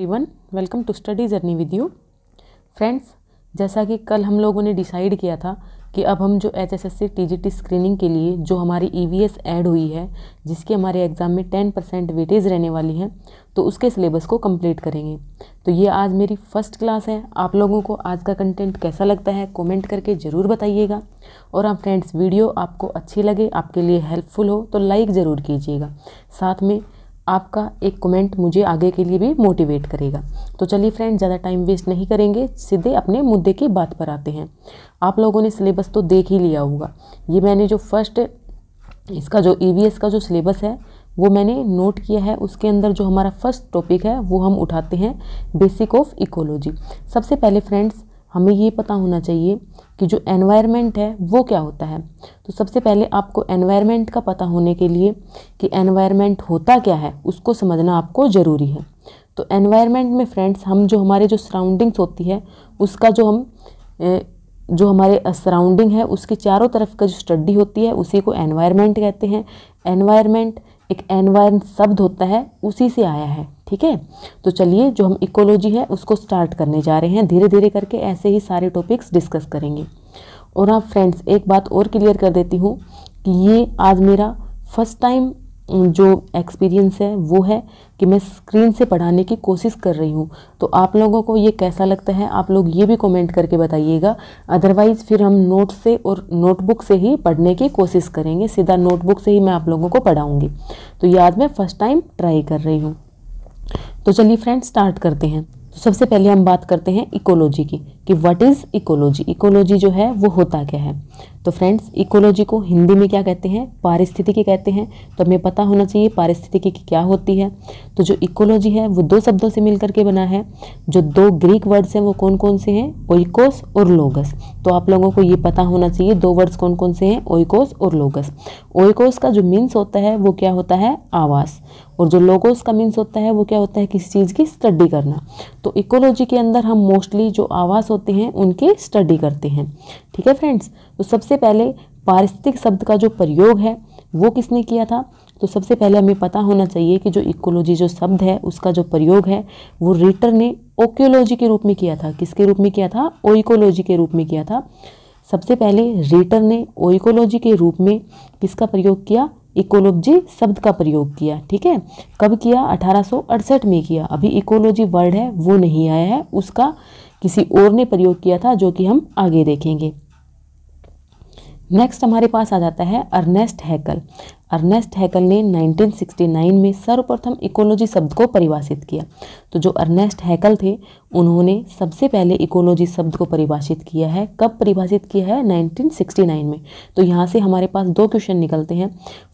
everyone welcome to study journey with you friends जैसा कि कल हम लोगों ने डिसाइड किया था कि अब हम जो H S S C T G T screening के लिए जो हमारी ई वी एस एड हुई है जिसकी हमारे एग्ज़ाम में टेन परसेंट वेटेज रहने वाली है तो उसके सिलेबस को कंप्लीट करेंगे तो ये आज मेरी फ़र्स्ट क्लास है आप लोगों को आज का कंटेंट कैसा लगता है कॉमेंट करके ज़रूर बताइएगा और आप फ्रेंड्स वीडियो आपको अच्छी लगे आपके लिए हेल्पफुल हो तो लाइक ज़रूर कीजिएगा साथ में आपका एक कमेंट मुझे आगे के लिए भी मोटिवेट करेगा तो चलिए फ्रेंड ज़्यादा टाइम वेस्ट नहीं करेंगे सीधे अपने मुद्दे की बात पर आते हैं आप लोगों ने सिलेबस तो देख ही लिया होगा ये मैंने जो फर्स्ट इसका जो ई e का जो सिलेबस है वो मैंने नोट किया है उसके अंदर जो हमारा फर्स्ट टॉपिक है वो हम उठाते हैं बेसिक ऑफ इकोलॉजी सबसे पहले फ्रेंड्स हमें ये पता होना चाहिए कि जो एनवायरनमेंट है वो क्या होता है तो सबसे पहले आपको एनवायरनमेंट का पता होने के लिए कि एनवायरनमेंट होता क्या है उसको समझना आपको ज़रूरी है तो एनवायरनमेंट में फ्रेंड्स हम जो हमारे जो सराउंडिंग्स होती है उसका जो हम ए, जो हमारे सराउंडिंग है उसके चारों तरफ का जो स्टडी होती है उसी को एनवायरनमेंट कहते हैं एनवायरनमेंट एक एनवायरन शब्द होता है उसी से आया है ठीक है तो चलिए जो हम इकोलॉजी है उसको स्टार्ट करने जा रहे हैं धीरे धीरे करके ऐसे ही सारे टॉपिक्स डिस्कस करेंगे और आप हाँ, फ्रेंड्स एक बात और क्लियर कर देती हूँ कि ये आज मेरा फर्स्ट टाइम जो एक्सपीरियंस है वो है कि मैं स्क्रीन से पढ़ाने की कोशिश कर रही हूँ तो आप लोगों को ये कैसा लगता है आप लोग ये भी कमेंट करके बताइएगा अदरवाइज़ फिर हम नोट से और नोटबुक से ही पढ़ने की कोशिश करेंगे सीधा नोटबुक से ही मैं आप लोगों को पढ़ाऊँगी तो ये आज मैं फ़र्स्ट टाइम ट्राई कर रही हूँ तो चलिए फ्रेंड स्टार्ट करते हैं तो सबसे पहले हम बात करते हैं इकोलॉजी की कि व्हाट इज़ इकोलॉजी इकोलॉजी जो है वो होता क्या है तो फ्रेंड्स इकोलॉजी को हिंदी में क्या कहते हैं पारिस्थितिकी कहते हैं तो हमें पता होना चाहिए पारिस्थितिकी की क्या होती है तो जो इकोलॉजी है वो दो शब्दों से मिलकर के बना है जो दो ग्रीक वर्ड्स हैं वो कौन कौन से हैं ओइकोस और लोगस तो आप लोगों को ये पता होना चाहिए दो वर्ड्स कौन कौन से हैं ओइकोस और लोगस ओइकोस का जो मीन्स होता है वो क्या होता है आवास और जो लोगोस का मीन्स होता है वो क्या होता है किसी चीज़ की स्टडी करना तो इकोलॉजी के अंदर हम मोस्टली जो आवास होते हैं उनकी स्टडी करते हैं ठीक है फ्रेंड्स तो सबसे पहले पारिस्थितिक शब्द का जो प्रयोग है वो किसने किया था तो सबसे पहले हमें पता होना चाहिए कि जो इकोलॉजी जो शब्द है उसका जो प्रयोग है वो रीटर ने ओक्योलॉजी के रूप में किया था किसके रूप में किया था ओइकोलॉजी के रूप में किया था सबसे पहले रीटर ने ओइकोलॉजी के रूप में किसका प्रयोग किया इकोलॉजी शब्द का प्रयोग किया ठीक है कब किया अठारह में किया अभी इकोलॉजी वर्ड है वो नहीं आया है उसका किसी और ने प्रयोग किया था जो कि हम आगे देखेंगे नेक्स्ट हमारे पास आ जाता है अर्नेस्ट हैकल अर्नेस्ट हैकल ने 1969 में सर्वप्रथम इकोलॉजी शब्द को परिभाषित किया तो जो अर्नेस्ट हैकल थे उन्होंने सबसे पहले इकोलॉजी शब्द को परिभाषित किया है कब परिभाषित किया है 1969 में तो यहाँ से हमारे पास दो क्वेश्चन निकलते हैं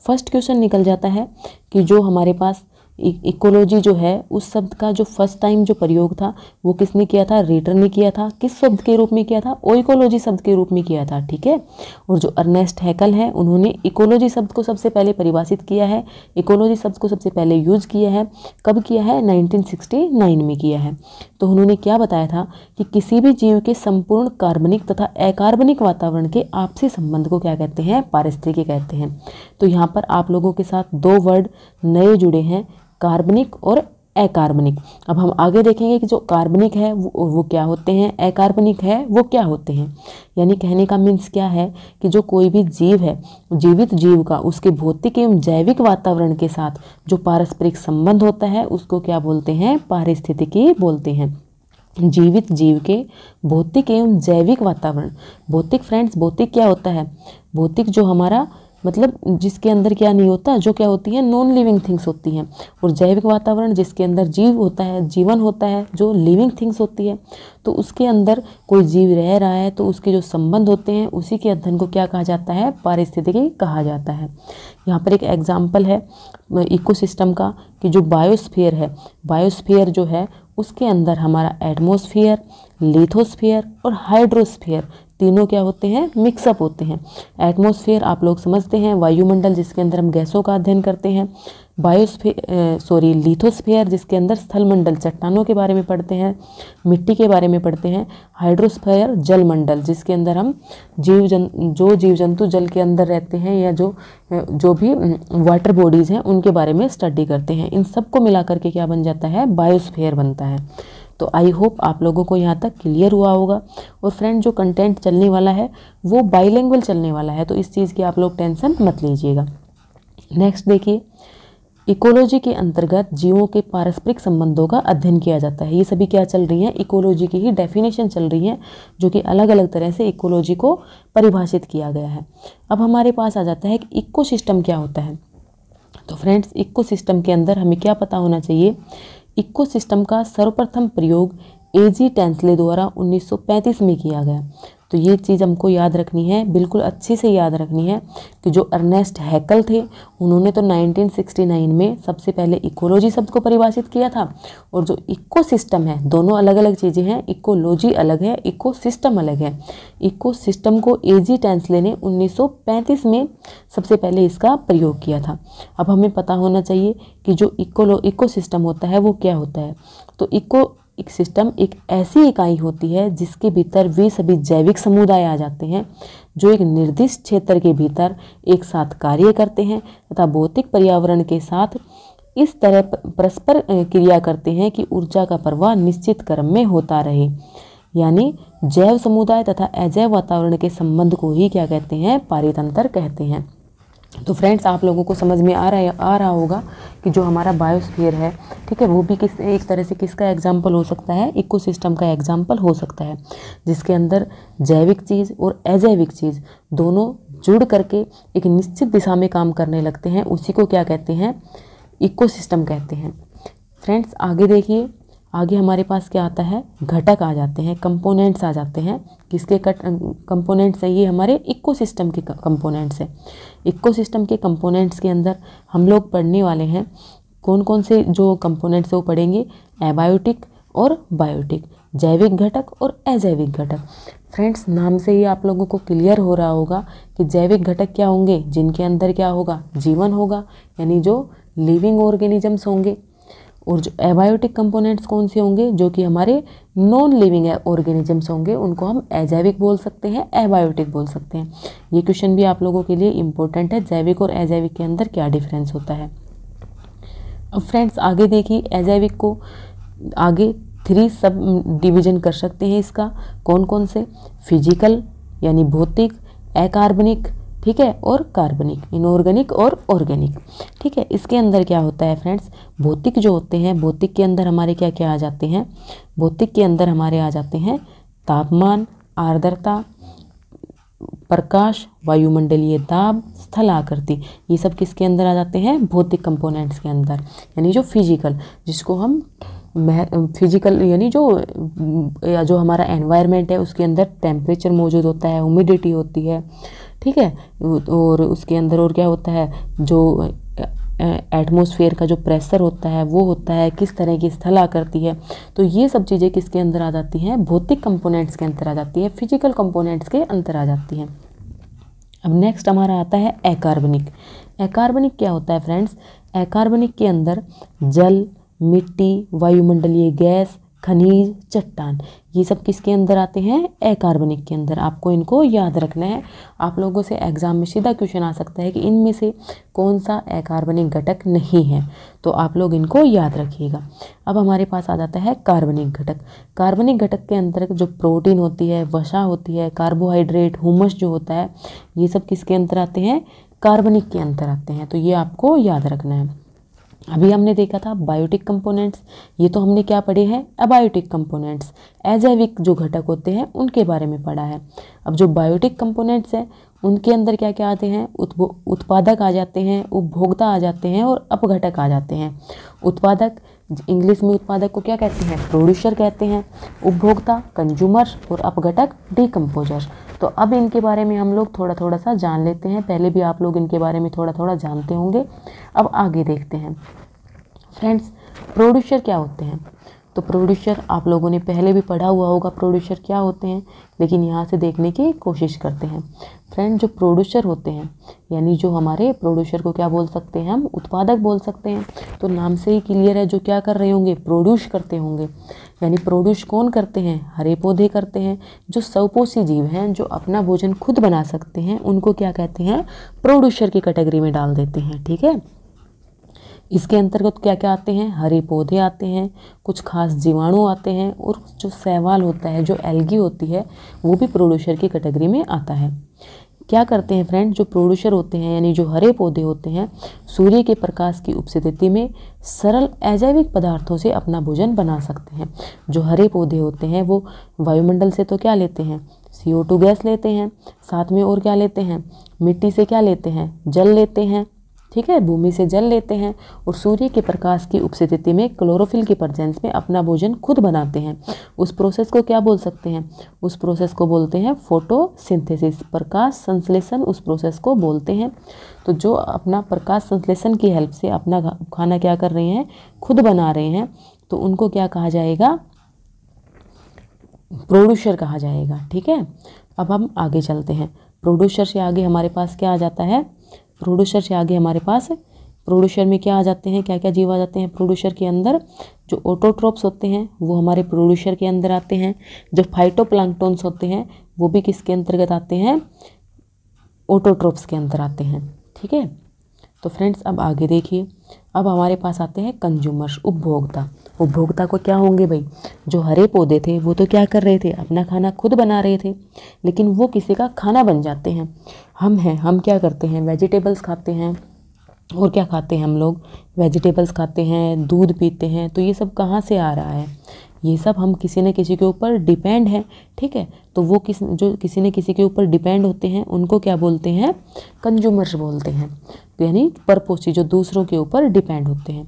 फर्स्ट क्वेश्चन निकल जाता है कि जो हमारे पास इकोलॉजी जो है उस शब्द का जो फर्स्ट टाइम जो प्रयोग था वो किसने किया था रेटर ने किया था किस शब्द के रूप में किया था ओइकोलॉजी शब्द के रूप में किया था ठीक है और जो अर्नेस्ट हैकल है उन्होंने इकोलॉजी शब्द को सबसे पहले परिभाषित किया है इकोलॉजी शब्द को सबसे पहले यूज किया है कब किया है नाइनटीन में किया है तो उन्होंने क्या बताया था कि किसी भी जीव के संपूर्ण कार्बनिक तथा अकार्बनिक वातावरण के आपसी संबंध को क्या कहते हैं पारिस्थितिकी कहते हैं तो यहाँ पर आप लोगों के साथ दो वर्ड नए जुड़े हैं कार्बनिक और अकार्बनिक अब हम आगे देखेंगे कि जो कार्बनिक है वो, वो क्या होते हैं अकार्बनिक है वो क्या होते हैं यानी कहने का मीन्स क्या है कि जो कोई भी जीव है जीवित जीव का उसके भौतिक एवं जैविक वातावरण के साथ जो पारस्परिक संबंध होता है उसको क्या बोलते हैं पारिस्थितिकी बोलते हैं जीवित जीव के भौतिक एवं जैविक वातावरण भौतिक फ्रेंड्स भौतिक क्या होता है भौतिक जो हमारा मतलब जिसके अंदर क्या नहीं होता जो क्या होती है नॉन लिविंग थिंग्स होती हैं और जैविक वातावरण जिसके अंदर जीव होता है जीवन होता है जो लिविंग थिंग्स होती है तो उसके अंदर कोई जीव रह रहा है तो उसके जो संबंध होते हैं उसी के अध्ययन को क्या कहा जाता है पारिस्थितिकी कहा जाता है यहाँ पर एक एग्जाम्पल है इकोसिस्टम का कि जो बायोस्फेयर है बायोस्फेयर जो है उसके अंदर हमारा एटमोसफियर लिथोस्फियर और हाइड्रोस्फियर तीनों क्या होते हैं मिक्सअप होते हैं एटमॉस्फेयर आप लोग समझते हैं वायुमंडल जिसके अंदर हम गैसों का अध्ययन करते हैं बायोस्फे सॉरी लिथोस्फेयर जिसके अंदर स्थलमंडल चट्टानों के बारे में पढ़ते हैं मिट्टी के बारे में पढ़ते हैं हाइड्रोस्फेयर जलमंडल जिसके अंदर हम जीव जन जो जीव जंतु जल के अंदर रहते हैं या जो जो भी वाटर बॉडीज़ हैं उनके बारे में स्टडी करते हैं इन सबको मिला करके क्या बन जाता है बायोस्फेयर बनता है तो आई होप आप लोगों को यहाँ तक क्लियर हुआ होगा और फ्रेंड जो कंटेंट चलने वाला है वो बाईलैंग्वेज चलने वाला है तो इस चीज़ की आप लोग टेंशन मत लीजिएगा नेक्स्ट देखिए इकोलॉजी के अंतर्गत जीवों के पारस्परिक संबंधों का अध्ययन किया जाता है ये सभी क्या चल रही हैं इकोलॉजी की ही डेफिनेशन चल रही है जो कि अलग अलग तरह से इकोलॉजी को परिभाषित किया गया है अब हमारे पास आ जाता है कि इको क्या होता है तो फ्रेंड्स इको के अंदर हमें क्या पता होना चाहिए इकोसिस्टम का सर्वप्रथम प्रयोग ए जी टेंसले द्वारा 1935 में किया गया तो ये चीज़ हमको याद रखनी है बिल्कुल अच्छी से याद रखनी है कि जो अर्नेस्ट हैकल थे उन्होंने तो 1969 में सबसे पहले इकोलॉजी शब्द को परिभाषित किया था और जो इको सिस्टम है दोनों अलग अलग चीज़ें हैं इकोलॉजी अलग है इको सिस्टम अलग है इको सिस्टम को ए जी टेंसले ने उन्नीस में सबसे पहले इसका प्रयोग किया था अब हमें पता होना चाहिए कि जो इकोलो इको सिस्टम होता है वो क्या होता है तो इको एक सिस्टम एक ऐसी इकाई होती है जिसके भीतर वे सभी जैविक समुदाय आ जाते हैं जो एक निर्दिष्ट क्षेत्र के भीतर एक साथ कार्य करते हैं तथा भौतिक पर्यावरण के साथ इस तरह परस्पर क्रिया करते हैं कि ऊर्जा का प्रवाह निश्चित क्रम में होता रहे यानी जैव समुदाय तथा अजैव वातावरण के संबंध को ही क्या कहते हैं पारितंत्र कहते हैं तो फ्रेंड्स आप लोगों को समझ में आ रहा है आ रहा होगा कि जो हमारा बायोस्फीयर है ठीक है वो भी किस एक तरह से किसका एग्जाम्पल हो सकता है इकोसिस्टम का एग्जाम्पल हो सकता है जिसके अंदर जैविक चीज़ और अजैविक चीज़ दोनों जुड़ करके एक निश्चित दिशा में काम करने लगते हैं उसी को क्या कहते हैं इकोसिस्टम कहते हैं फ्रेंड्स आगे देखिए आगे हमारे पास क्या आता है घटक आ जाते हैं कंपोनेंट्स आ जाते हैं किसके कट कंपोनेंट्स है ये हमारे इकोसिस्टम के कंपोनेंट्स है इकोसिस्टम के कंपोनेंट्स के अंदर हम लोग पढ़ने वाले हैं कौन कौन से जो कंपोनेंट्स हैं वो पढ़ेंगे एबायोटिक और बायोटिक जैविक घटक और अजैविक घटक फ्रेंड्स नाम से ही आप लोगों को क्लियर हो रहा होगा कि जैविक घटक क्या होंगे जिनके अंदर क्या होगा जीवन होगा यानी जो लिविंग ऑर्गेनिजम्स होंगे और जो एबायोटिक कंपोनेंट्स कौन से होंगे जो कि हमारे नॉन लिविंग ऑर्गेनिजम्स होंगे उनको हम एजैविक बोल सकते हैं एबायोटिक बोल सकते हैं ये क्वेश्चन भी आप लोगों के लिए इंपॉर्टेंट है जैविक और एजैविक के अंदर क्या डिफरेंस होता है अब फ्रेंड्स आगे देखिए एजैविक को आगे थ्री सब डिविजन कर सकते हैं इसका कौन कौन से फिजिकल यानी भौतिक एकार्बनिक ठीक है और कार्बनिक इनऑर्गेनिक और ऑर्गेनिक ठीक है इसके अंदर क्या होता है फ्रेंड्स भौतिक जो होते हैं भौतिक के अंदर हमारे क्या क्या आ जाते हैं भौतिक के अंदर हमारे आ जाते हैं तापमान आर्द्रता प्रकाश वायुमंडलीय दाब स्थल आकृति ये सब किसके अंदर आ जाते हैं भौतिक कंपोनेंट्स के अंदर यानी जो फिजिकल जिसको हम फिजिकल यानी जो या जो हमारा एनवायरनमेंट है उसके अंदर टेम्परेचर मौजूद होता है ह्यूमिडिटी होती है ठीक है और उसके अंदर और क्या होता है जो एटमोसफेयर का जो प्रेशर होता है वो होता है किस तरह की स्थल करती है तो ये सब चीज़ें किसके अंदर आ जाती हैं भौतिक कंपोनेंट्स के अंदर आ जाती है फिजिकल कंपोनेंट्स के अंदर आ जाती हैं अब नेक्स्ट हमारा आता है एकार्बनिक एकार्बनिक क्या होता है फ्रेंड्स एकार्बनिक के अंदर जल मिट्टी वायुमंडलीय गैस खनिज चट्टान ये सब किसके अंदर आते हैं अकार्बनिक के अंदर आपको इनको याद रखना है आप लोगों से एग्ज़ाम में सीधा क्वेश्चन आ सकता है कि इनमें से कौन सा अकार्बनिक घटक नहीं है तो आप लोग इनको याद रखिएगा अब हमारे पास आ जाता है कार्बनिक घटक कार्बनिक घटक के अंतर्गत जो प्रोटीन होती है वसा होती है कार्बोहाइड्रेट हुमस जो होता है ये सब किसके अंदर आते हैं कार्बनिक के अंतर आते हैं तो ये आपको याद रखना है अभी हमने देखा था बायोटिक कंपोनेंट्स ये तो हमने क्या पढ़े हैं अबायोटिक कंपोनेंट्स एजैविक जो घटक होते हैं उनके बारे में पढ़ा है अब जो बायोटिक कंपोनेंट्स हैं उनके अंदर क्या क्या आते हैं उत्पादक आ जाते हैं उपभोक्ता आ जाते हैं और अपघटक आ जाते हैं उत्पादक इंग्लिश में उत्पादक को क्या कहते हैं प्रोड्यूसर कहते हैं उपभोक्ता कंज्यूमर और अपघटक डिकम्पोजर तो अब इनके बारे में हम लोग थोड़ा थोड़ा सा जान लेते हैं पहले भी आप लोग इनके बारे में थोड़ा थोड़ा जानते होंगे अब आगे देखते हैं फ्रेंड्स प्रोड्यूसर क्या होते हैं तो प्रोड्यूसर आप लोगों ने पहले भी पढ़ा हुआ होगा प्रोड्यूसर क्या होते हैं लेकिन यहाँ से देखने की कोशिश करते हैं फ्रेंड जो प्रोड्यूसर होते हैं यानी जो हमारे प्रोड्यूसर को क्या बोल सकते हैं हम उत्पादक बोल सकते हैं तो नाम से ही क्लियर है जो क्या कर रहे होंगे प्रोड्यूस करते होंगे यानी प्रोड्यूस कौन करते हैं हरे पौधे करते हैं जो सवपोषी जीव हैं जो अपना भोजन खुद बना सकते हैं उनको क्या कहते हैं प्रोड्यूसर की कैटेगरी में डाल देते हैं ठीक है इसके अंतर्गत क्या क्या आते हैं हरे पौधे आते हैं कुछ खास जीवाणु आते हैं और जो सहवाल होता है जो एल्गी होती है वो भी प्रोड्यूसर की कैटेगरी में आता है क्या करते हैं फ्रेंड जो प्रोड्यूसर होते हैं यानी जो हरे पौधे होते हैं सूर्य के प्रकाश की उपस्थिति में सरल अजैविक पदार्थों से अपना भोजन बना सकते हैं जो हरे पौधे होते हैं वो वायुमंडल से तो क्या लेते हैं सी गैस लेते हैं साथ में और क्या लेते हैं मिट्टी से क्या लेते हैं जल लेते हैं ठीक है भूमि से जल लेते हैं और सूर्य के प्रकाश की उपस्थिति में क्लोरोफिल की प्रजेंस में अपना भोजन खुद बनाते हैं उस प्रोसेस को क्या बोल सकते हैं उस प्रोसेस को बोलते हैं फोटोसिंथेसिस प्रकाश संश्लेषण उस प्रोसेस को बोलते हैं तो जो अपना प्रकाश संश्लेषण की हेल्प से अपना खाना क्या कर रहे हैं खुद बना रहे हैं तो उनको क्या कहा जाएगा प्रोड्यूसर कहा जाएगा ठीक है अब हम आगे चलते हैं प्रोड्यूसर से आगे हमारे पास क्या आ जाता है प्रोड्यूसर से आगे हमारे पास प्रोड्यूसर में क्या आ जाते हैं क्या क्या जीव आ जाते हैं प्रोड्यूसर के अंदर जो ऑटोट्रॉप्स होते हैं वो हमारे प्रोड्यूसर के अंदर आते हैं जो फाइटोप्लांक्टोन्स होते हैं वो भी किसके अंतर्गत आते हैं ओटोट्रोप्स के अंदर आते हैं ठीक है तो फ्रेंड्स अब आगे देखिए अब हमारे पास आते हैं कंज्यूमर्स उपभोक्ता उपभोक्ता को क्या होंगे भाई जो हरे पौधे थे वो तो क्या कर रहे थे अपना खाना खुद बना रहे थे लेकिन वो किसी का खाना बन जाते हैं हम हैं हम क्या करते हैं वेजिटेबल्स खाते हैं और क्या खाते हैं हम लोग वेजिटेबल्स खाते हैं दूध पीते हैं तो ये सब कहाँ से आ रहा है ये सब हम किसी न किसी के ऊपर डिपेंड हैं ठीक है तो वो किस जो किसी न किसी के ऊपर डिपेंड होते हैं उनको क्या बोलते हैं कंज्यूमर्स बोलते हैं तो यानी परपोसी जो दूसरों के ऊपर डिपेंड होते हैं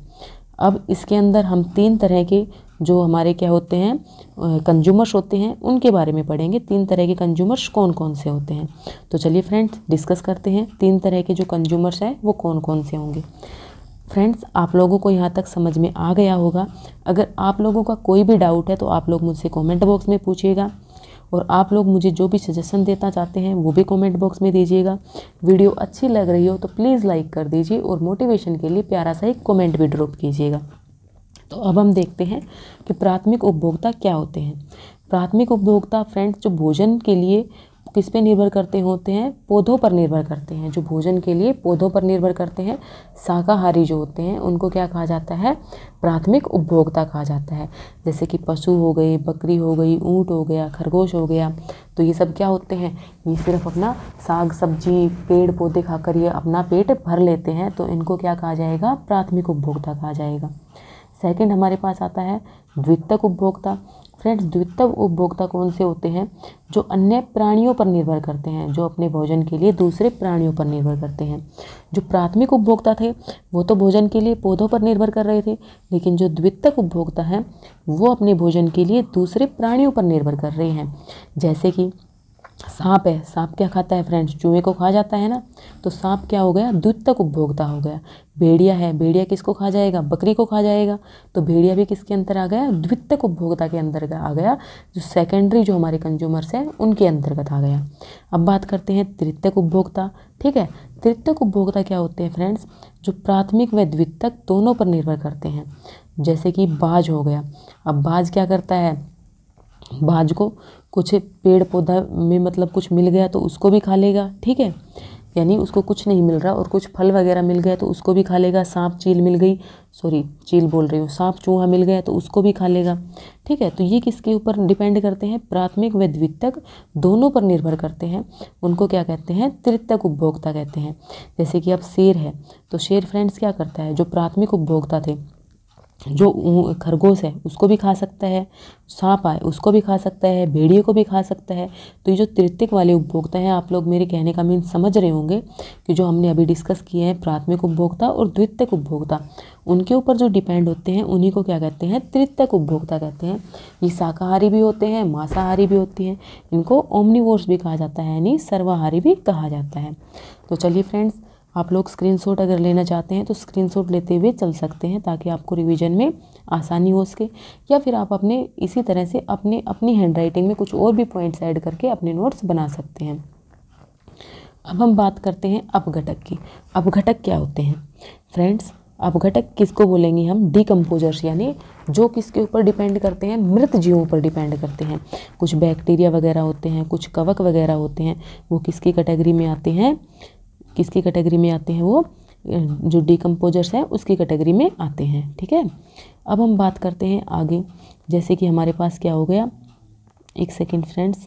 अब इसके अंदर हम तीन तरह के जो हमारे क्या होते हैं कंज्यूमर्स होते हैं उनके बारे में पढ़ेंगे तीन तरह के कंज्यूमर्स कौन कौन से होते हैं तो चलिए फ्रेंड्स डिस्कस करते हैं तीन तरह के जो कंज्यूमर्स हैं वो कौन कौन से होंगे फ्रेंड्स आप लोगों को यहाँ तक समझ में आ गया होगा अगर आप लोगों का कोई भी डाउट है तो आप लोग मुझसे कमेंट बॉक्स में पूछिएगा और आप लोग मुझे जो भी सजेशन देना चाहते हैं वो भी कमेंट बॉक्स में दीजिएगा वीडियो अच्छी लग रही हो तो प्लीज़ लाइक कर दीजिए और मोटिवेशन के लिए प्यारा सा एक कॉमेंट भी ड्रॉप कीजिएगा तो अब हम देखते हैं कि प्राथमिक उपभोक्ता क्या होते हैं प्राथमिक उपभोक्ता फ्रेंड्स जो भोजन के लिए किस पे निर्भर करते होते हैं पौधों पर निर्भर करते हैं जो भोजन के लिए पौधों पर निर्भर करते हैं शाकाहारी जो होते हैं उनको क्या कहा जाता है प्राथमिक उपभोक्ता कहा जाता है जैसे कि पशु हो गए बकरी हो गई ऊँट हो गया खरगोश हो गया तो ये सब क्या होते हैं ये सिर्फ अपना साग सब्जी पेड़ पौधे खाकर ये अपना पेट भर लेते हैं तो इनको क्या कहा जाएगा प्राथमिक उपभोक्ता कहा जाएगा सेकेंड हमारे पास आता है द्वितक उपभोक्ता फ्रेंड्स द्वितव उपभोक्ता कौन से होते हैं जो अन्य प्राणियों पर निर्भर करते हैं जो अपने भोजन के लिए दूसरे प्राणियों पर निर्भर करते हैं जो प्राथमिक उपभोक्ता थे वो तो भोजन के लिए पौधों पर निर्भर कर रहे थे लेकिन जो द्वितक उपभोक्ता हैं वो अपने भोजन के लिए दूसरे प्राणियों पर निर्भर कर रहे हैं जैसे कि सांप है सांप क्या खाता है फ्रेंड्स चूहे को खा जाता है ना तो सांप क्या हो गया द्वितक उपभोक्ता हो गया भेड़िया है भेड़िया किसको खा जाएगा बकरी को खा जाएगा तो भेड़िया भी किसके अंदर आ गया द्वितक उपभोक्ता के अंदर आ गया जो सेकेंडरी जो हमारे कंज्यूमर्स हैं उनके अंतर्गत आ गया अब बात करते हैं तृतीयक उपभोक्ता ठीक है तृतीयक उपभोक्ता क्या होते हैं फ्रेंड्स जो प्राथमिक व द्वितक दोनों पर निर्भर करते हैं जैसे कि बाज हो गया अब बाज क्या करता है बाज को कुछ पेड़ पौधा में मतलब कुछ मिल गया तो उसको भी खा लेगा ठीक है यानी उसको कुछ नहीं मिल रहा और कुछ फल वगैरह मिल गया तो उसको भी खा लेगा सांप चील मिल गई सॉरी चील बोल रही हूँ सांप चूहा मिल गया तो उसको भी खा लेगा ठीक है तो ये किसके ऊपर डिपेंड करते हैं प्राथमिक व द्वितीयक दोनों पर निर्भर करते हैं उनको क्या कहते हैं तृतीयक उपभोक्ता कहते हैं जैसे कि अब शेर है तो शेर फ्रेंड्स क्या करता है जो प्राथमिक उपभोक्ता थे जो खरगोश है उसको भी खा सकता है सांप आए उसको भी खा सकता है भेड़िए को भी खा सकता है तो ये जो तृतीयक वाले उपभोक्ता हैं आप लोग मेरे कहने का मीन समझ रहे होंगे कि जो हमने अभी डिस्कस किए हैं प्राथमिक उपभोक्ता और द्वितीयक उपभोक्ता उनके ऊपर जो डिपेंड होते हैं उन्हीं को क्या कहते हैं तृतीयक उपभोक्ता कहते हैं ये शाकाहारी भी होते हैं मांसाहारी भी होती हैं इनको ओमनिवोर्स भी कहा जाता है यानी सर्वाहारी भी कहा जाता है तो चलिए फ्रेंड्स आप लोग स्क्रीनशॉट अगर लेना चाहते हैं तो स्क्रीनशॉट लेते हुए चल सकते हैं ताकि आपको रिवीजन में आसानी हो सके या फिर आप अपने इसी तरह से अपने अपनी हैंड राइटिंग में कुछ और भी पॉइंट्स ऐड करके अपने नोट्स बना सकते हैं अब हम बात करते हैं अपघटक की अपघटक क्या होते हैं फ्रेंड्स अपघटक किसको बोलेंगे हम डिकम्पोजर्स यानी जो किसके ऊपर डिपेंड करते हैं मृत जीवों पर डिपेंड करते हैं कुछ बैक्टीरिया वगैरह होते हैं कुछ कवक वगैरह होते हैं वो किसकी कैटेगरी में आते हैं किसकी कैटेगरी में आते हैं वो जो डिकम्पोजर्स हैं उसकी कैटेगरी में आते हैं ठीक है अब हम बात करते हैं आगे जैसे कि हमारे पास क्या हो गया एक सेकेंड फ्रेंड्स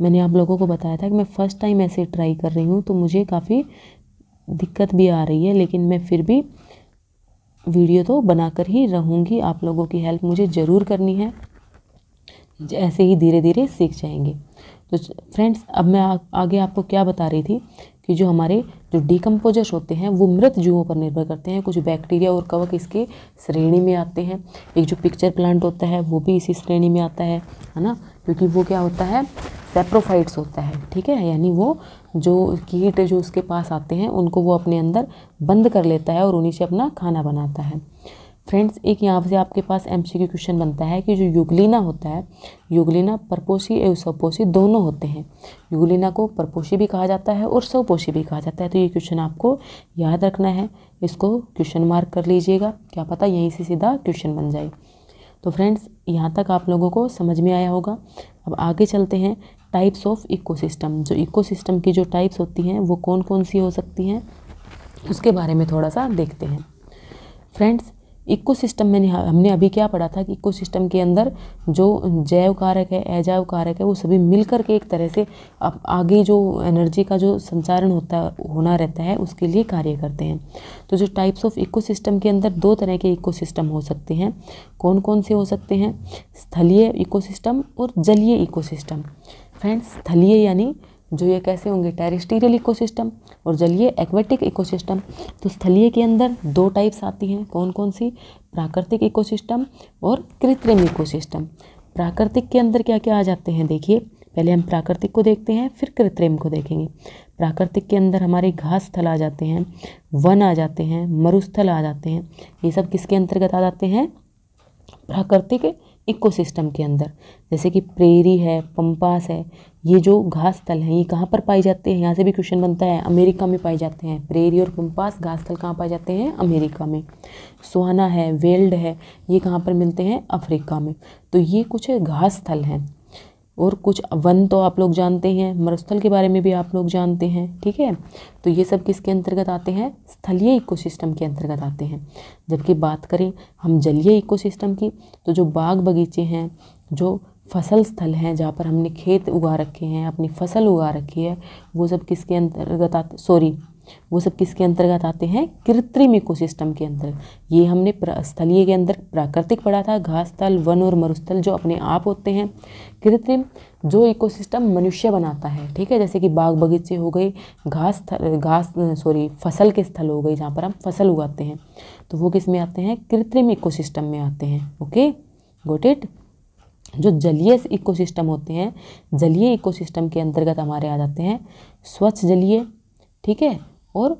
मैंने आप लोगों को बताया था कि मैं फ़र्स्ट टाइम ऐसे ट्राई कर रही हूँ तो मुझे काफ़ी दिक्कत भी आ रही है लेकिन मैं फिर भी वीडियो तो बनाकर ही रहूँगी आप लोगों की हेल्प मुझे ज़रूर करनी है ऐसे ही धीरे धीरे सीख जाएंगे तो फ्रेंड्स अब मैं आ, आगे आपको क्या बता रही थी कि जो हमारे जो डिकम्पोजर्स होते हैं वो मृत जीवों पर निर्भर करते हैं कुछ बैक्टीरिया और कवक इसके श्रेणी में आते हैं एक जो पिक्चर प्लांट होता है वो भी इसी श्रेणी में आता है है ना क्योंकि वो क्या होता है सेप्रोफाइट्स होता है ठीक है यानी वो जो कीट जो उसके पास आते हैं उनको वो अपने अंदर बंद कर लेता है और उन्हीं से अपना खाना बनाता है फ्रेंड्स एक यहाँ से आपके पास एमसीक्यू क्वेश्चन बनता है कि जो युगलिना होता है युगलिना परपोषी एवं सवपोषी दोनों होते हैं युगलिना को परपोषी भी कहा जाता है और सवपोषी भी कहा जाता है तो ये क्वेश्चन आपको याद रखना है इसको क्वेश्चन मार्क कर लीजिएगा क्या पता यहीं से सीधा क्वेश्चन बन जाए तो फ्रेंड्स यहाँ तक आप लोगों को समझ में आया होगा अब आगे चलते हैं टाइप्स ऑफ इकोसिस्टम जो इकोसिस्टम की जो टाइप्स होती हैं वो कौन कौन सी हो सकती हैं उसके बारे में थोड़ा सा देखते हैं फ्रेंड्स इको सिस्टम में हमने अभी क्या पढ़ा था कि इको सिस्टम के अंदर जो जैव कारक है अजैव कारक है वो सभी मिलकर के एक तरह से अब आगे जो एनर्जी का जो संचारण होता होना रहता है उसके लिए कार्य करते हैं तो जो टाइप्स ऑफ इको सिस्टम के अंदर दो तरह के इको सिस्टम हो सकते हैं कौन कौन से हो सकते हैं स्थलीय इको सिस्टम और जलीय इको सिस्टम फ्रेंड्स स्थलीय यानी जो ये कैसे होंगे टेरिस्टीरियल इकोसिस्टम और जलीय एक्वेटिक इकोसिस्टम तो स्थलीय के अंदर दो टाइप्स आती हैं कौन कौन सी प्राकृतिक इकोसिस्टम और कृत्रिम इकोसिस्टम प्राकृतिक के अंदर क्या क्या आ जाते हैं देखिए पहले हम प्राकृतिक को देखते हैं फिर कृत्रिम को देखेंगे प्राकृतिक के अंदर हमारे घास स्थल आ जाते हैं वन आ जाते हैं मरुस्थल आ जाते हैं ये सब किसके अंतर्गत आ जाते हैं प्राकृतिक इकोसिस्टम के अंदर जैसे कि प्रेरी है पंपास है ये जो घास तल हैं ये कहाँ पर पाए जाते हैं यहाँ से भी क्वेश्चन बनता है अमेरिका में पाए जाते हैं प्रेरी और पंपास घास तल कहाँ पाए जाते हैं अमेरिका में सुहाना है वेल्ड है ये कहाँ पर मिलते हैं अफ्रीका में तो ये कुछ घास स्थल हैं और कुछ वन तो आप लोग जानते हैं मरुस्थल के बारे में भी आप लोग जानते हैं ठीक है तो ये सब किसके अंतर्गत आते हैं स्थलीय इकोसिस्टम के अंतर्गत आते हैं जबकि बात करें हम जलीय इकोसिस्टम की तो जो बाग बगीचे हैं जो फसल स्थल हैं जहाँ पर हमने खेत उगा रखे हैं अपनी फसल उगा रखी है वो सब किसके अंतर्गत आते सॉरी वो सब किसके अंतर्गत आते हैं कृत्रिम इकोसिस्टम के अंतर्गत ये हमने स्थलीय के अंदर प्राकृतिक पढ़ा था घास स्थल वन और मरुस्थल जो अपने आप होते हैं कृत्रिम जो इकोसिस्टम मनुष्य बनाता है ठीक है जैसे कि बाग बगीचे हो गए घास घास सॉरी फसल के स्थल हो गए जहाँ पर हम फसल उगाते हैं तो वो किस में आते हैं कृत्रिम इको में आते हैं ओके गोट इट जो जलीय इकोसिस्टम होते हैं जलीय इकोसिस्टम के अंतर्गत हमारे आ जाते हैं स्वच्छ जलीय ठीक है और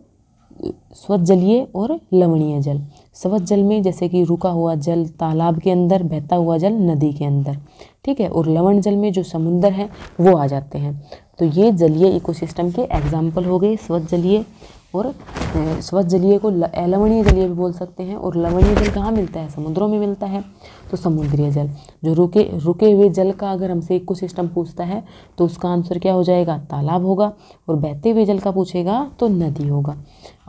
स्वच्छ जलीय और लवणीय जल स्वच्छ जल में जैसे कि रुका हुआ जल तालाब के अंदर बहता हुआ जल नदी के अंदर ठीक है और लवण जल में जो समुंदर है वो आ जाते हैं तो ये जलीय इकोसिस्टम के एग्जाम्पल हो गए स्वच्छ जलीय और स्वच्छ जलीय को लवणीय जलीय भी बोल सकते हैं और लवणीय जल कहाँ मिलता है समुद्रों में मिलता है तो समुद्रीय जल जो रुके रुके हुए जल का अगर हमसे इको सिस्टम पूछता है तो उसका आंसर क्या हो जाएगा तालाब होगा और बहते हुए जल का पूछेगा तो नदी होगा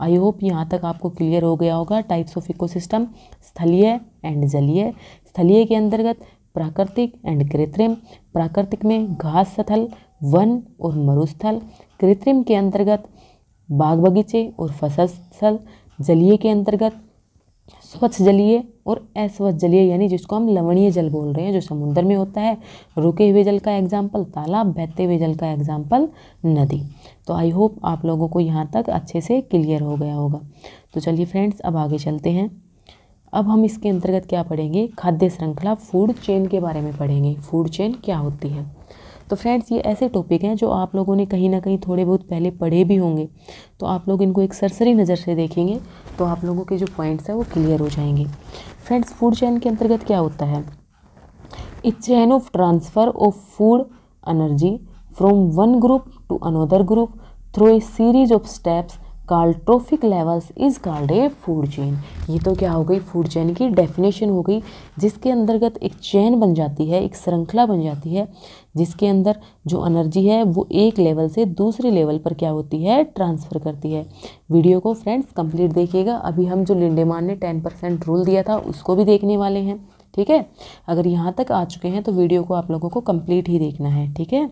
आई होप यहाँ तक आपको क्लियर हो गया होगा टाइप्स ऑफ इको सिस्टम स्थलीय एंड जलीय स्थलीय के अंतर्गत प्राकृतिक एंड कृत्रिम प्राकृतिक में घास स्थल वन और मरुस्थल कृत्रिम के अंतर्गत बाग बगीचे और फसल स्थल जलीय के अंतर्गत स्वच्छ जलीय और अस्वच्छ जलीय यानी जिसको हम लवणीय जल बोल रहे हैं जो समुद्र में होता है रुके हुए जल का एग्जाम्पल तालाब बहते हुए जल का एग्जाम्पल नदी तो आई होप आप लोगों को यहाँ तक अच्छे से क्लियर हो गया होगा तो चलिए फ्रेंड्स अब आगे चलते हैं अब हम इसके अंतर्गत क्या पढ़ेंगे खाद्य श्रृंखला फूड चेन के बारे में पढ़ेंगे फूड चेन क्या होती है तो फ्रेंड्स ये ऐसे टॉपिक हैं जो आप लोगों ने कहीं ना कहीं थोड़े बहुत पहले पढ़े भी होंगे तो आप लोग इनको एक सरसरी नज़र से देखेंगे तो आप लोगों के जो पॉइंट्स हैं वो क्लियर हो जाएंगे फ्रेंड्स फूड चैन के अंतर्गत क्या होता है a chain of transfer of food energy from one group to another group through a series of steps called trophic levels is called a food chain ये तो क्या हो गई फूड चेन की डेफिनेशन हो गई जिसके अंतर्गत एक चेन बन जाती है एक श्रृंखला बन जाती है जिसके अंदर जो एनर्जी है वो एक लेवल से दूसरे लेवल पर क्या होती है ट्रांसफ़र करती है वीडियो को फ्रेंड्स कंप्लीट देखिएगा अभी हम जो लिंडेमान ने टेन परसेंट रूल दिया था उसको भी देखने वाले हैं ठीक है अगर यहाँ तक आ चुके हैं तो वीडियो को आप लोगों को कम्प्लीट ही देखना है ठीक है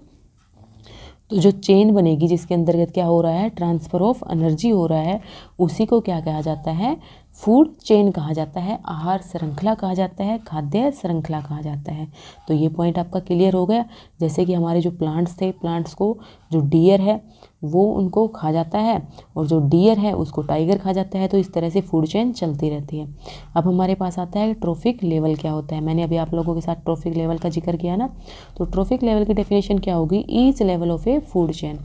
तो जो चेन बनेगी जिसके अंतर्गत क्या हो रहा है ट्रांसफ़र ऑफ एनर्जी हो रहा है उसी को क्या कहा जाता है फूड चेन कहा जाता है आहार श्रृंखला कहा जाता है खाद्य श्रृंखला कहा जाता है तो ये पॉइंट आपका क्लियर हो गया जैसे कि हमारे जो प्लांट्स थे प्लांट्स को जो डियर है वो उनको खा जाता है और जो डियर है उसको टाइगर खा जाता है तो इस तरह से फूड चेन चलती रहती है अब हमारे पास आता है ट्रॉफिक लेवल क्या होता है मैंने अभी आप लोगों के साथ ट्रॉफिक लेवल का जिक्र किया ना तो ट्रॉफिक लेवल की डेफिनेशन क्या होगी each level of a food chain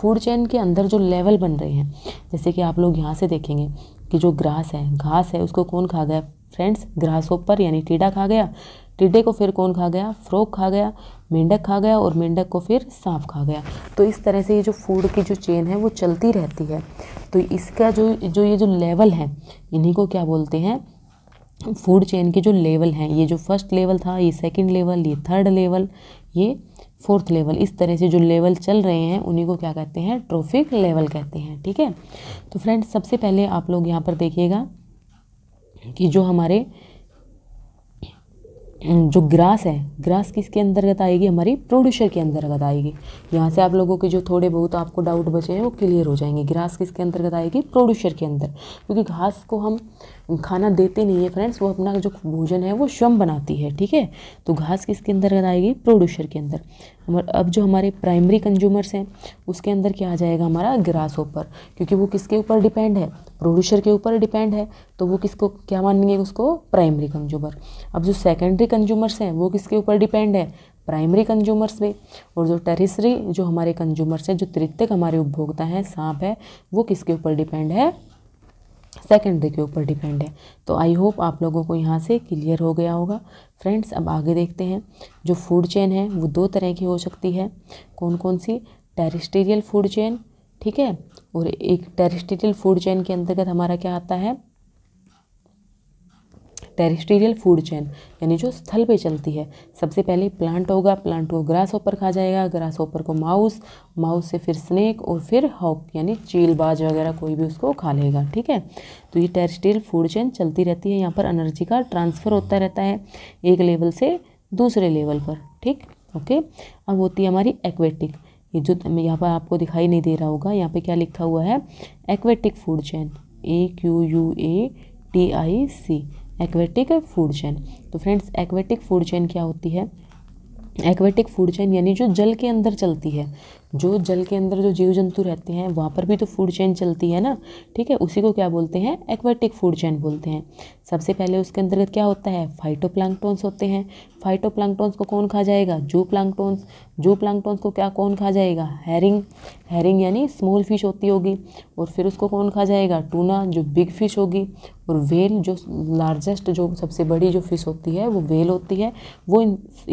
food chain के अंदर जो लेवल बन रहे हैं जैसे कि आप लोग यहाँ से देखेंगे कि जो ग्रास है घास है उसको कौन खा गया फ्रेंड्स ग्रास ऊपर यानी टीडा खा गया टिड्डे को फिर कौन खा गया फ्रोक खा गया मेंढक खा गया और मेंढक को फिर सांप खा गया तो इस तरह से ये जो फूड की जो चेन है वो चलती रहती है तो इसका जो जो ये जो लेवल है इन्हीं को क्या बोलते हैं फूड चेन के जो लेवल हैं ये जो फर्स्ट लेवल था ये सेकंड लेवल ये थर्ड लेवल ये फोर्थ लेवल इस तरह से जो लेवल चल रहे हैं उन्हीं को क्या कहते हैं ट्रॉफिक लेवल कहते हैं ठीक है तो फ्रेंड्स सबसे पहले आप लोग यहाँ पर देखिएगा कि जो हमारे जो ग्रास है ग्रास किसके अंतर्गत आएगी हमारी प्रोड्यूसर के अंतर्गत आएगी यहाँ से आप लोगों के जो थोड़े बहुत आपको डाउट बचे हैं वो क्लियर हो जाएंगे ग्रास किसके अंतर्गत आएगी प्रोड्यूसर के अंदर क्योंकि घास को हम खाना देते नहीं है फ्रेंड्स वो अपना जो भोजन है वो स्वयं बनाती है ठीक है तो घास किसके अंदर आएगी प्रोड्यूसर के अंदर अब जो हमारे प्राइमरी कंज्यूमर्स हैं उसके अंदर क्या आ जाएगा हमारा ग्रास ऊपर क्योंकि वो किसके ऊपर डिपेंड है प्रोड्यूसर के ऊपर डिपेंड है तो वो किसको क्या मानेंगे उसको प्राइमरी कंज्यूमर अब जो सेकेंडरी कंज्यूमर्स हैं वो किसके ऊपर डिपेंड है प्राइमरी कंज्यूमर्स पे और जो टेरिसरी जो हमारे कंज्यूमर्स हैं जो तृतीयक हमारे उपभोक्ता हैं सांप है वो किसके ऊपर डिपेंड है डे के ऊपर डिपेंड है तो आई होप आप लोगों को यहाँ से क्लियर हो गया होगा फ्रेंड्स अब आगे देखते हैं जो फूड चेन है वो दो तरह की हो सकती है कौन कौन सी टेरिस्टेरियल फूड चेन ठीक है और एक टेरिस्टेरियल फूड चेन के अंतर्गत हमारा क्या आता है टेरेस्ट्रियल फूड चैन यानी जो स्थल पे चलती है सबसे पहले प्लांट होगा प्लांट को ग्रास ऊपर खा जाएगा ग्रास ऊपर को माउस माउस से फिर स्नेक और फिर हॉक यानी चीलबाज वगैरह कोई भी उसको खा लेगा ठीक है तो ये टेरिस्ट्रियल फूड चैन चलती रहती है यहाँ पर एनर्जी का ट्रांसफ़र होता रहता है एक लेवल से दूसरे लेवल पर ठीक ओके अब होती है हमारी एक्वेटिक ये जो यहाँ पर आपको दिखाई नहीं दे रहा होगा यहाँ पे क्या लिखा हुआ है aquatic food chain A Q U A T I C aquatic food chain तो फ्रेंड्स एक्वेटिक फूड चैन क्या होती है एक्वेटिक फूड चैन यानी जो जल के अंदर चलती है जो जल के अंदर जो जीव जंतु रहते हैं वहाँ पर भी तो फूड चेन चलती है ना ठीक है उसी को क्या बोलते हैं एक्वेटिक फूड चेन बोलते हैं सबसे पहले उसके अंतर्गत क्या होता है फाइटोप्लांक्टोन्स होते हैं फाइटोप्लांक्टोन्स को कौन खा जाएगा जू प्लांगटोन्स जू प्लांगटोन्स को क्या कौन खा जाएगा हैरिंग हैरिंग यानी स्मॉल फिश होती होगी और फिर उसको कौन खा जाएगा टूना जो बिग फिश होगी और वेल जो लार्जेस्ट जो सबसे बड़ी जो फिश होती है वो वेल होती है वो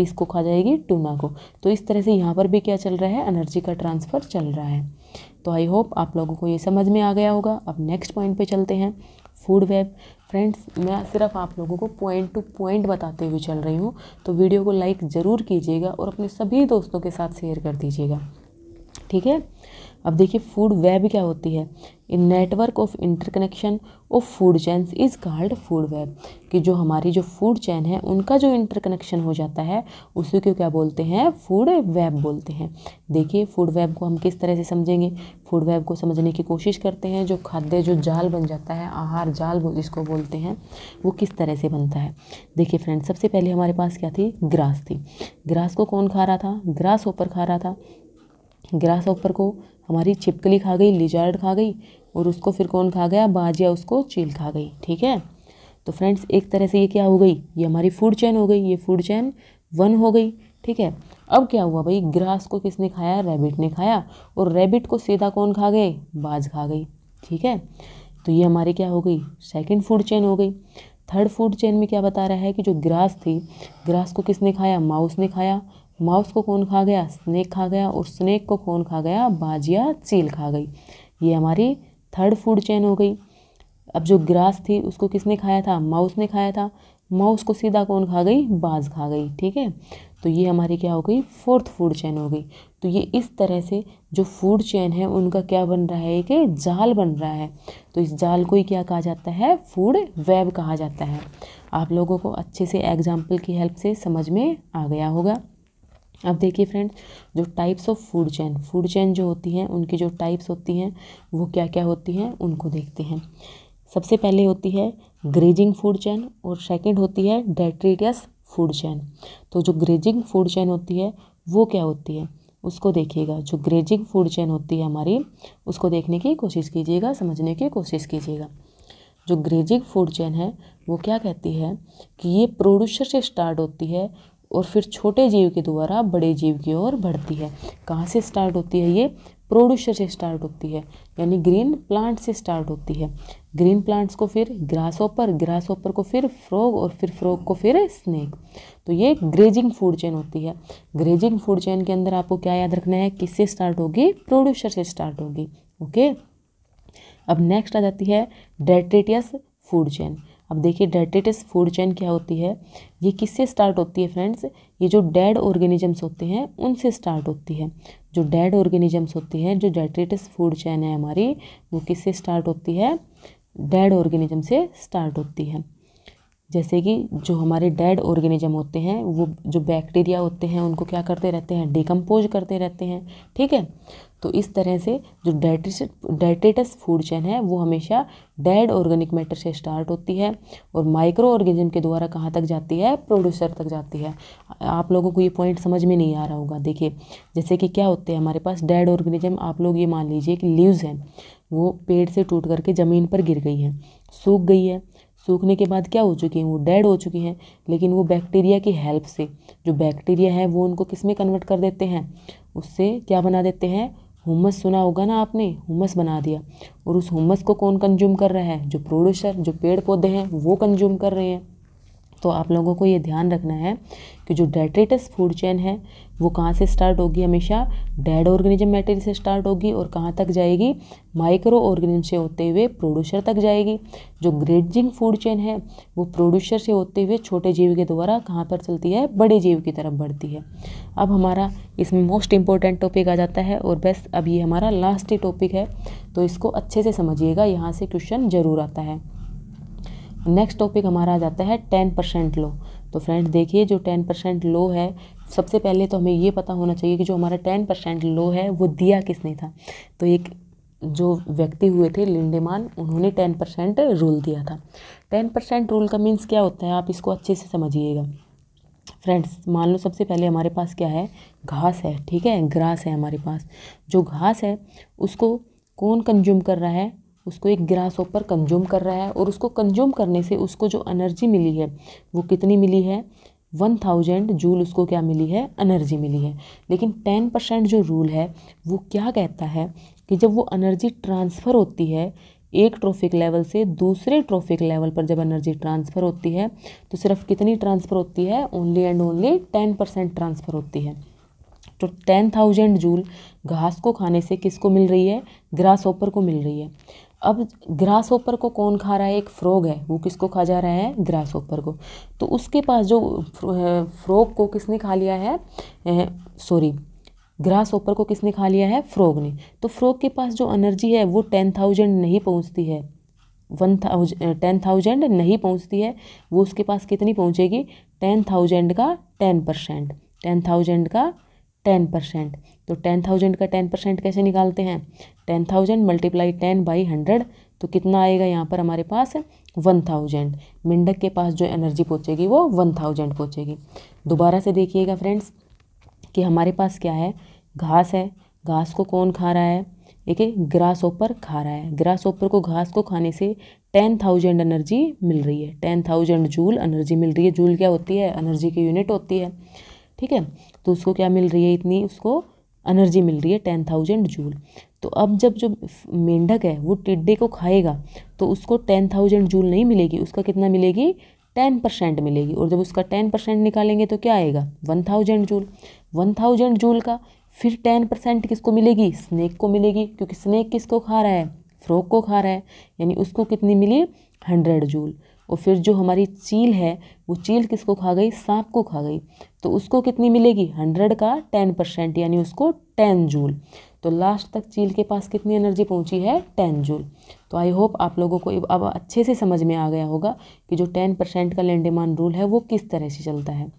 इसको खा जाएगी टूना को तो इस तरह से यहाँ पर भी क्या चल रहा है एनर्जी का ट्रांसफ़र चल रहा है तो आई होप आप लोगों को ये समझ में आ गया होगा अब नेक्स्ट पॉइंट पे चलते हैं फूड वेब फ्रेंड्स मैं सिर्फ आप लोगों को पॉइंट टू पॉइंट बताते हुए चल रही हूँ तो वीडियो को लाइक ज़रूर कीजिएगा और अपने सभी दोस्तों के साथ शेयर कर दीजिएगा ठीक है अब देखिए फूड वेब क्या होती है in network of interconnection of food chain is called food web कि जो हमारी जो फूड चैन है उनका जो इंटरकनेक्शन हो जाता है उसी को क्या बोलते हैं फूड वेब बोलते हैं देखिए फूड वेब को हम किस तरह से समझेंगे फूड वेब को समझने की कोशिश करते हैं जो खाद्य जो जाल बन जाता है आहार जाल जिसको बोलते हैं वो किस तरह से बनता है देखिए फ्रेंड सबसे पहले हमारे पास क्या थी ग्रास थी ग्रास को कौन खा रहा था ग्रास ऊपर खा रहा था ग्रास ऑपर को हमारी छिपकली खा गई लिजार्ड खा गई और उसको फिर कौन खा गया बाजिया उसको चील खा गई ठीक है तो फ्रेंड्स एक तरह से ये क्या हो गई ये हमारी फूड चैन हो गई ये फूड चैन वन हो गई ठीक है अब क्या हुआ भाई ग्रास को किसने खाया रैबिट ने खाया और रैबिट को सीधा कौन खा गए बाज खा गई ठीक है तो ये हमारी क्या हो गई सेकंड फूड चैन हो गई थर्ड फूड चैन में क्या बता रहा है कि जो ग्रास थी ग्रास को किसने खाया माउस ने खाया माउस को कौन खा गया स्नेक खा गया और स्नेक को कौन खा गया बाजिया चील खा गई ये हमारी थर्ड फूड चेन हो गई अब जो ग्रास थी उसको किसने खाया था माउस ने खाया था माउस को सीधा कौन खा गई बाज खा गई ठीक है तो ये हमारी क्या हो गई फोर्थ फूड चेन हो गई तो ये इस तरह से जो फूड चेन है उनका क्या बन रहा है कि जाल बन रहा है तो इस जाल को ही क्या कहा जाता है फूड वेब कहा जाता है आप लोगों को अच्छे से एग्जाम्पल की हेल्प से समझ में आ गया होगा अब देखिए फ्रेंड्स जो types of food chain food chain जो होती हैं उनकी जो टाइप्स होती हैं वो क्या क्या होती हैं उनको देखते हैं सबसे पहले होती है ग्रेजिंग फूड चैन और सेकंड होती है डेट्रेटियस फूड चैन तो जो ग्रेजिंग फूड चैन होती है वो क्या होती है उसको देखिएगा जो ग्रेजिंग फूड चैन होती है हमारी उसको देखने की कोशिश कीजिएगा समझने की कोशिश कीजिएगा जो ग्रेजिंग फूड चैन है वो क्या कहती है कि ये प्रोड्यूसर से स्टार्ट होती है और फिर छोटे जीव के द्वारा बड़े जीव की ओर बढ़ती है कहाँ से स्टार्ट होती है ये प्रोड्यूसर से स्टार्ट होती है यानी ग्रीन प्लांट से स्टार्ट होती है ग्रीन प्लांट्स को फिर ग्रास ऑपर ग्रास ऑपर को फिर फ्रॉग और फिर फ्रॉग को फिर स्नेक तो ये ग्रेजिंग फूड चेन होती है ग्रेजिंग फूड चेन के अंदर आपको क्या याद रखना है किससे स्टार्ट होगी प्रोड्यूसर से स्टार्ट होगी ओके अब नेक्स्ट आ जाती है डेट्रेटियस फूड चेन अब देखिए डायटेटिस फूड चैन क्या होती है ये किससे स्टार्ट होती है फ्रेंड्स ये जो डेड ऑर्गेनिजम्स होते हैं उनसे स्टार्ट होती है जो डेड ऑर्गेनिजम्स होते हैं जो डायटेटिस फूड चेन है हमारी वो किससे स्टार्ट होती है डेड ऑर्गेनिजम से स्टार्ट होती है जैसे कि जो हमारे डेड ऑर्गेनिज्म होते हैं वो जो बैक्टीरिया होते हैं उनको क्या करते रहते हैं डिकम्पोज करते रहते हैं ठीक है तो इस तरह से जो डाइट्रिस डाइट्रेटस फूड चेन है वो हमेशा डेड ऑर्गेनिक मैटर से स्टार्ट होती है और माइक्रो ऑर्गेनिज्म के द्वारा कहाँ तक जाती है प्रोड्यूसर तक जाती है आप लोगों को ये पॉइंट समझ में नहीं आ रहा होगा देखिए जैसे कि क्या होते हैं हमारे पास डेड ऑर्गेनिज्म आप लोग ये मान लीजिए कि लीव्स हैं वो पेड़ से टूट करके ज़मीन पर गिर गई हैं सूख गई है सूखने के बाद क्या हो चुकी हैं वो डेड हो चुकी हैं लेकिन वो बैक्टीरिया की हेल्प से जो बैक्टीरिया है वो उनको किस में कन्वर्ट कर देते हैं उससे क्या बना देते हैं हुमस सुना होगा ना आपने हुमस बना दिया और उस हुमस को कौन कंज्यूम कर रहा है जो प्रोड्यूसर जो पेड़ पौधे हैं वो कंज्यूम कर रहे हैं तो आप लोगों को ये ध्यान रखना है कि जो डेट्रेटस फूड चेन है वो कहाँ से स्टार्ट होगी हमेशा डेड ऑर्गेनिज्म मैटेरियल से स्टार्ट होगी और कहाँ तक जाएगी माइक्रो ऑर्गेनिज्म से होते हुए प्रोड्यूसर तक जाएगी जो ग्रेजिंग फूड चेन है वो प्रोड्यूसर से होते हुए छोटे जीव के द्वारा कहाँ पर चलती है बड़े जीव की तरफ बढ़ती है अब हमारा इसमें मोस्ट इम्पॉर्टेंट टॉपिक आ जाता है और बेस्ट अब ये हमारा लास्ट ही टॉपिक है तो इसको अच्छे से समझिएगा यहाँ से क्वेश्चन ज़रूर आता है नेक्स्ट टॉपिक हमारा आ जाता है टेन परसेंट लो तो फ्रेंड्स देखिए जो टेन परसेंट लो है सबसे पहले तो हमें ये पता होना चाहिए कि जो हमारा टेन परसेंट लो है वो दिया किसने था तो एक जो व्यक्ति हुए थे लिंडेमान उन्होंने टेन परसेंट रूल दिया था टेन परसेंट रूल का मीन्स क्या होता है आप इसको अच्छे से समझिएगा फ्रेंड्स मान लो सबसे पहले हमारे पास क्या है घास है ठीक है ग्रास है हमारे पास जो घास है उसको कौन कंज्यूम कर रहा है उसको एक ग्रास ऊपर कंज्यूम कर रहा है और उसको कंज्यूम करने से उसको जो एनर्जी मिली है वो कितनी मिली है वन थाउजेंड जूल उसको क्या मिली है एनर्जी मिली है लेकिन टेन परसेंट जो रूल है वो क्या कहता है कि जब वो एनर्जी ट्रांसफ़र होती है एक ट्रॉफिक लेवल से दूसरे ट्रॉफिक लेवल पर जब एनर्जी ट्रांसफ़र होती है तो सिर्फ कितनी ट्रांसफ़र होती है only and only ten percent transfer होती है तो टेन थाउजेंड जूल घास को खाने से किसको मिल रही है ग्रास होपर को मिल रही है अब ग्रास होपर को कौन खा रहा है एक फ्रॉग है वो किसको खा जा रहा है ग्रास होपर को तो उसके पास जो फ्रॉग को किसने खा लिया है सॉरी ग्रास ओपर को किसने खा लिया है फ्रॉग ने तो फ्रॉग के पास जो एनर्जी है वो टेन थाउजेंड नहीं पहुंचती है वन थाउजेंड टेन थाउजेंड नहीं पहुंचती है वो उसके पास कितनी पहुंचेगी टेन थाउजेंड का टेन परसेंट टेन थाउजेंड का टेन परसेंट तो टेन थाउजेंड का टेन परसेंट कैसे निकालते हैं ten thousand multiply ten by hundred तो कितना आएगा यहाँ पर हमारे पास वन थाउजेंड मेंढक के पास जो एनर्जी पहुँचेगी वो वन थाउजेंड पहुँचेगी दोबारा से देखिएगा फ्रेंड्स कि हमारे पास क्या है घास है घास को कौन खा रहा है एक ग्रास ओपर खा रहा है ग्रास ओपर को घास को खाने से टेन थाउजेंड एनर्जी मिल रही है टेन थाउजेंड जूल एनर्जी मिल रही है जूल क्या होती है एनर्जी की यूनिट होती है ठीक है तो उसको क्या मिल रही है इतनी उसको एनर्जी मिल रही है टेन थाउजेंड जूल तो अब जब जो मेंढक है वो टिड्डे को खाएगा तो उसको टेन थाउजेंड जूल नहीं मिलेगी उसका कितना मिलेगी टेन परसेंट मिलेगी और जब उसका टेन परसेंट निकालेंगे तो क्या आएगा one thousand joule one thousand joule का फिर टेन परसेंट किसको मिलेगी स्नैक को मिलेगी क्योंकि स्नैक किसको खा रहा है फ्रॉक को खा रहा है यानी उसको कितनी मिली हंड्रेड जूल और फिर जो हमारी चील है वो चील किसको खा गई सांप को खा गई तो उसको कितनी मिलेगी हंड्रेड का टेन परसेंट यानी उसको टेन जूल तो लास्ट तक चील के पास कितनी एनर्जी पहुंची है टेन जूल तो आई होप आप लोगों को अब अच्छे से समझ में आ गया होगा कि जो टेन परसेंट का लेंडेमान रूल है वो किस तरह से चलता है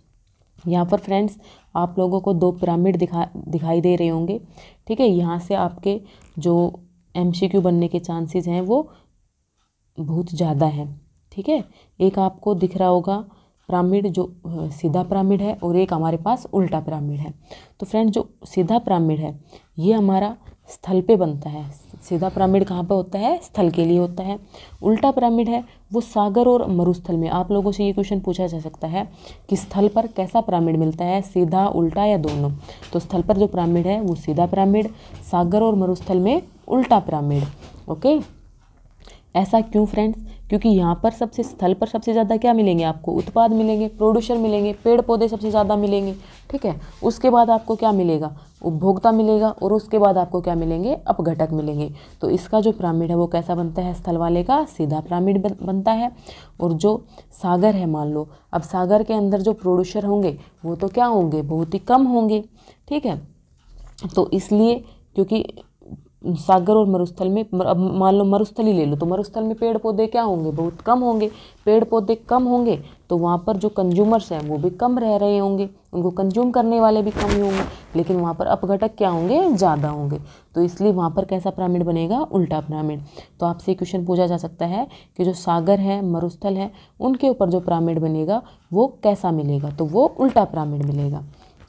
यहाँ पर फ्रेंड्स आप लोगों को दो पिरामिड दिखा दिखाई दे रहे होंगे ठीक है यहाँ से आपके जो एम बनने के चांसेज हैं वो बहुत ज़्यादा हैं ठीक है एक आपको दिख रहा होगा पिरामिड जो सीधा पिरामिड है और एक हमारे पास उल्टा पिरामिड है तो फ्रेंड जो सीधा पिरामिड है ये हमारा स्थल पे बनता है सीधा पिरामिड कहाँ पे होता है स्थल के लिए होता है उल्टा पिरामिड है वो सागर और मरुस्थल में आप लोगों से ये क्वेश्चन पूछा जा सकता है कि स्थल पर कैसा पिरामिड मिलता है सीधा उल्टा या दोनों तो स्थल पर जो पिरामिड है वो सीधा पिरामिड सागर और मरुस्थल में उल्टा पिरामिड ओके ऐसा क्यों फ्रेंड्स क्योंकि यहाँ पर सबसे स्थल पर सबसे ज़्यादा क्या मिलेंगे आपको उत्पाद मिलेंगे प्रोड्यूसर मिलेंगे पेड़ पौधे सबसे ज़्यादा मिलेंगे ठीक है उसके बाद आपको क्या मिलेगा उपभोक्ता मिलेगा और उसके बाद आपको क्या मिलेंगे अपघटक मिलेंगे तो इसका जो पिरामिड है वो कैसा बनता है स्थल वाले का सीधा पिरामिड बनता है और जो सागर है मान लो अब सागर के अंदर जो प्रोड्यूसर होंगे वो तो क्या होंगे बहुत ही कम होंगे ठीक है तो इसलिए क्योंकि सागर और मरुस्थल में मान लो मरुस्थल ही ले लो तो मरुस्थल में पेड़ पौधे क्या होंगे बहुत कम होंगे पेड़ पौधे कम होंगे तो वहाँ पर जो कंज्यूमर्स हैं वो भी कम रह रहे होंगे उनको कंज्यूम करने वाले भी कम ही होंगे लेकिन वहाँ पर अपघटक क्या होंगे ज़्यादा होंगे तो इसलिए वहाँ पर कैसा पिरामिड बनेगा उल्टा पिरामिड तो आपसे क्वेश्चन पूछा जा सकता है कि जो सागर है मरुस्थल है उनके ऊपर जो पिरामिड बनेगा वो कैसा मिलेगा तो वो उल्टा पिरामिड मिलेगा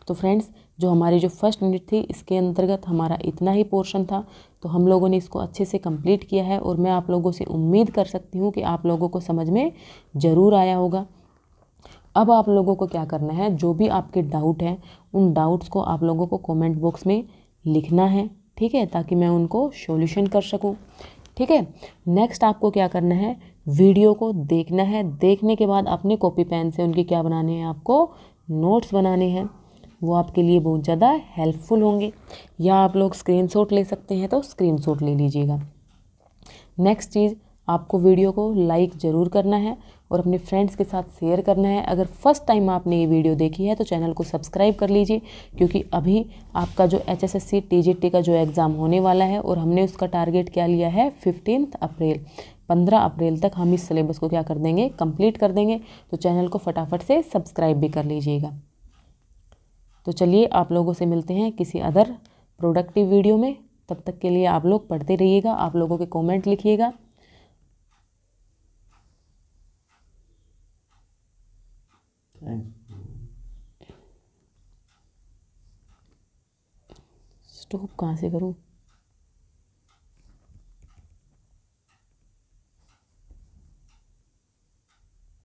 तो फ्रेंड्स जो हमारी जो फर्स्ट यूनिट थी इसके अंतर्गत हमारा इतना ही पोर्शन था तो हम लोगों ने इसको अच्छे से कंप्लीट किया है और मैं आप लोगों से उम्मीद कर सकती हूँ कि आप लोगों को समझ में ज़रूर आया होगा अब आप लोगों को क्या करना है जो भी आपके डाउट हैं उन डाउट्स को आप लोगों को कॉमेंट बॉक्स में लिखना है ठीक है ताकि मैं उनको सॉल्यूशन कर सकूँ ठीक है नेक्स्ट आपको क्या करना है वीडियो को देखना है देखने के बाद अपने कॉपी पेन से उनके क्या बनाने हैं आपको नोट्स बनाने हैं वो आपके लिए बहुत ज़्यादा हेल्पफुल होंगे या आप लोग स्क्रीनशॉट ले सकते हैं तो स्क्रीनशॉट ले लीजिएगा नेक्स्ट चीज़ आपको वीडियो को लाइक ज़रूर करना है और अपने फ्रेंड्स के साथ शेयर करना है अगर फर्स्ट टाइम आपने ये वीडियो देखी है तो चैनल को सब्सक्राइब कर लीजिए क्योंकि अभी आपका जो H S S C T G T का जो एग्ज़ाम होने वाला है और हमने उसका टारगेट क्या लिया है फिफ्टीन अप्रैल पंद्रह अप्रैल तक हम इस सिलेबस को क्या कर देंगे कंप्लीट कर देंगे तो चैनल को फटाफट से सब्सक्राइब भी कर लीजिएगा तो चलिए आप लोगों से मिलते हैं किसी अदर प्रोडक्टिव वीडियो में तब तक के लिए आप लोग पढ़ते रहिएगा आप लोगों के कमेंट लिखिएगा स्टॉप कहाँ से करूँ